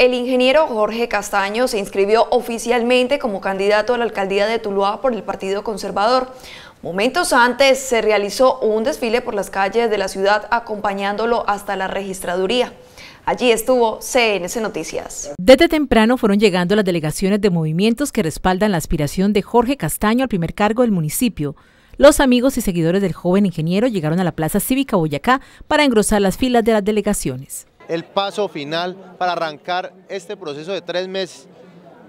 El ingeniero Jorge Castaño se inscribió oficialmente como candidato a la alcaldía de Tuluá por el Partido Conservador. Momentos antes se realizó un desfile por las calles de la ciudad acompañándolo hasta la registraduría. Allí estuvo CNC Noticias. Desde temprano fueron llegando las delegaciones de movimientos que respaldan la aspiración de Jorge Castaño al primer cargo del municipio. Los amigos y seguidores del joven ingeniero llegaron a la Plaza Cívica Boyacá para engrosar las filas de las delegaciones el paso final para arrancar este proceso de tres meses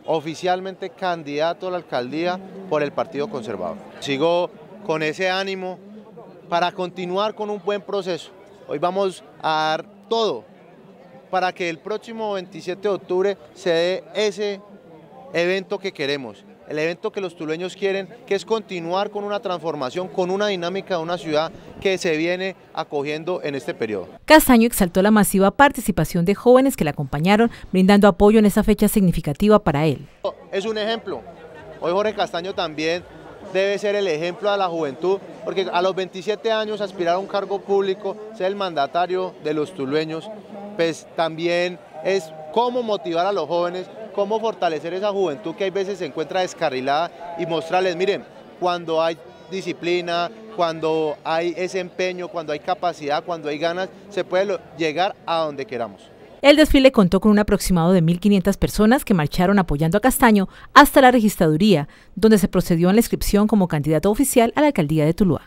oficialmente candidato a la alcaldía por el Partido Conservador. Sigo con ese ánimo para continuar con un buen proceso. Hoy vamos a dar todo para que el próximo 27 de octubre se dé ese evento que queremos, el evento que los tuleños quieren, que es continuar con una transformación, con una dinámica de una ciudad que se viene acogiendo en este periodo. Castaño exaltó la masiva participación de jóvenes que le acompañaron, brindando apoyo en esa fecha significativa para él. Es un ejemplo. Hoy Jorge Castaño también debe ser el ejemplo a la juventud, porque a los 27 años aspirar a un cargo público, ser el mandatario de los tulueños, pues también es cómo motivar a los jóvenes cómo fortalecer esa juventud que a veces se encuentra descarrilada y mostrarles, miren, cuando hay disciplina, cuando hay ese empeño, cuando hay capacidad, cuando hay ganas, se puede llegar a donde queramos. El desfile contó con un aproximado de 1.500 personas que marcharon apoyando a Castaño hasta la registraduría, donde se procedió a la inscripción como candidato oficial a la alcaldía de Tuluá.